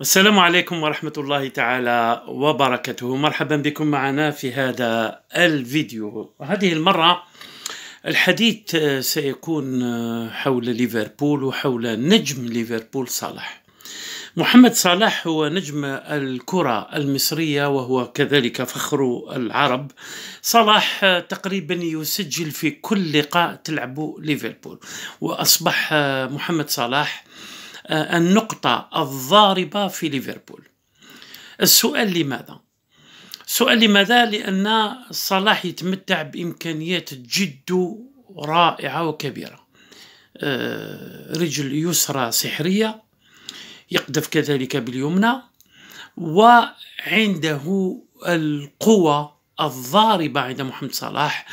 السلام عليكم ورحمة الله تعالى وبركاته مرحبا بكم معنا في هذا الفيديو هذه المرة الحديث آه، سيكون آه، حول ليفربول وحول نجم ليفربول صالح محمد صلاح هو نجم الكرة المصرية وهو كذلك فخر العرب صلاح آه، تقريبا يسجل في كل لقاء تلعب ليفربول وأصبح محمد صلاح آه، النقطة الضاربة في ليفربول السؤال لماذا؟ السؤال لماذا؟ لأن صلاح يتمتع بإمكانيات جد رائعة وكبيرة آه، رجل يسرى سحرية يقذف كذلك باليمنى وعنده القوة الضاربة عند محمد صلاح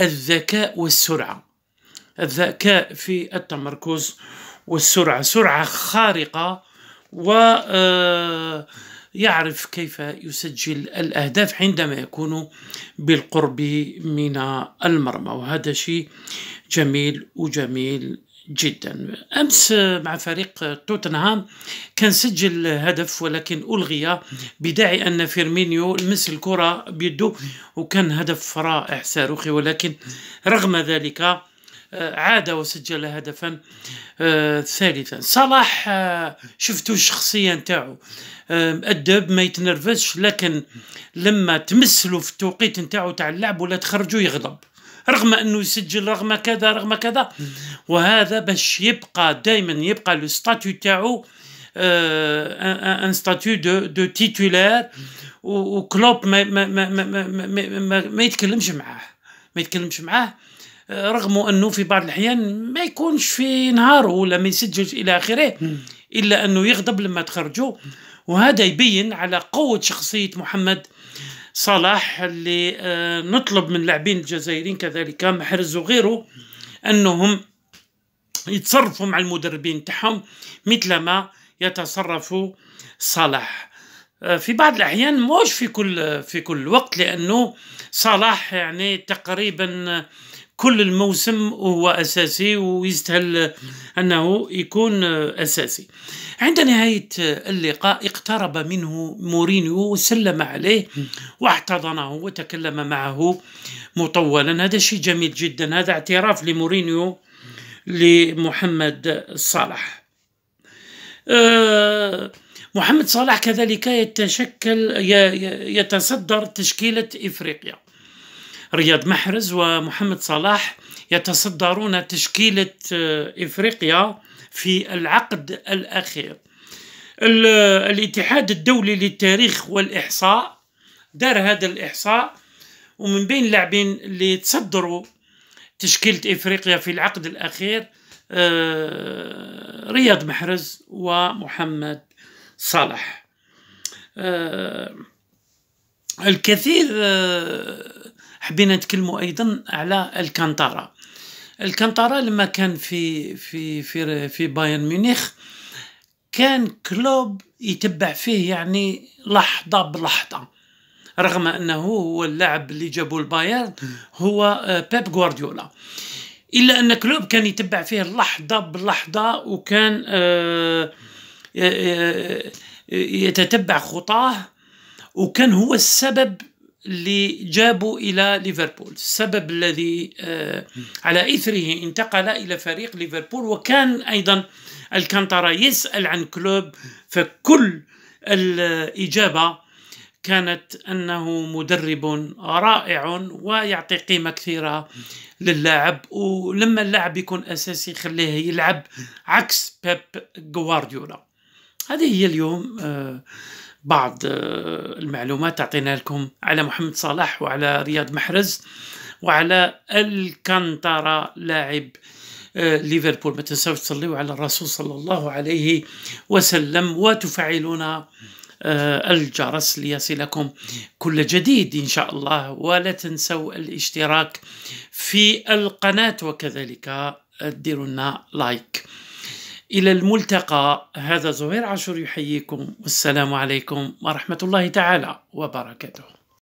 الذكاء والسرعة الذكاء في التمركز والسرعة سرعة خارقة و آه، يعرف كيف يسجل الأهداف عندما يكون بالقرب من المرمى وهذا شيء جميل وجميل جدا أمس مع فريق توتنهام كان سجل هدف ولكن ألغي بداعي أن فيرمينيو لمس الكرة بيده وكان هدف رائع صاروخي ولكن رغم ذلك آه، عاد وسجل هدفا آه، ثالثا صلاح آه، شفتو الشخصية نتاعو مأدب ما يتنرفزش لكن لما تمثلو في التوقيت نتاعو تاع اللعب ولا تخرجو يغضب رغم انه يسجل رغم كذا رغم كذا وهذا باش يبقى دائما يبقى لو ستاتيو تاعو ان ستاتيو دو دو تيتولير وكلوب ما ما ما ما, ما, ما, ما يتكلمش معاه ما يتكلمش معاه رغم انه في بعض الاحيان ما يكونش في نهاره ولا ما يسجلش الى اخره الا انه يغضب لما تخرجوا وهذا يبين على قوه شخصيه محمد صلاح اللي آه، نطلب من اللاعبين الجزائريين كذلك محرز وغيره انهم يتصرفوا مع المدربين تاعهم مثل ما يتصرف صلاح آه، في بعض الاحيان موش في كل في كل وقت لانه صلاح يعني تقريبا كل الموسم وهو أساسي ويستهل أنه يكون أساسي عند نهاية اللقاء اقترب منه مورينيو وسلم عليه واحتضنه وتكلم معه مطولا هذا شيء جميل جدا هذا اعتراف لمورينيو لمحمد صلاح آه، محمد صلاح كذلك يتشكل يتصدر تشكيلة إفريقيا رياض محرز ومحمد صلاح يتصدرون تشكيلة آه، إفريقيا في العقد الأخير آه، الاتحاد الدولي للتاريخ والإحصاء دار هذا الإحصاء ومن بين اللاعبين اللي تصدروا تشكيلة إفريقيا في العقد الأخير آه، رياض محرز ومحمد صلاح الكثير حبينا نتكلموا ايضا على الكانتارا الكانتارا لما كان في في في في بايرن ميونخ كان كلوب يتبع فيه يعني لحظه بلحظه رغم انه هو اللاعب اللي جابو البايرن هو آه، بيب غوارديولا الا ان كلوب كان يتبع فيه لحظه بلحظه وكان آه، آه، يتتبع خطاه وكان هو السبب اللي جابوا إلى ليفربول السبب الذي آه، على إثره انتقل إلى فريق ليفربول وكان أيضا الكانتارا يسأل عن كلوب فكل الإجابة كانت أنه مدرب رائع ويعطي قيمة كثيرة للاعب ولما اللاعب يكون أساسي خليه يلعب عكس بيب غوارديولا هذه هي اليوم آه، بعض آه، المعلومات أعطينا لكم على محمد صلاح وعلى رياض محرز وعلى الكانتارا لاعب آه، ليفربول ما تنساوش تصليوا على الرسول صلى الله عليه وسلم وتفعلون آه، الجرس ليصلكم كل جديد إن شاء الله ولا تنسوا الاشتراك في القناة وكذلك ديروا لنا لايك إلى الملتقى هذا زهير عاشور يحييكم والسلام عليكم ورحمة الله تعالى وبركاته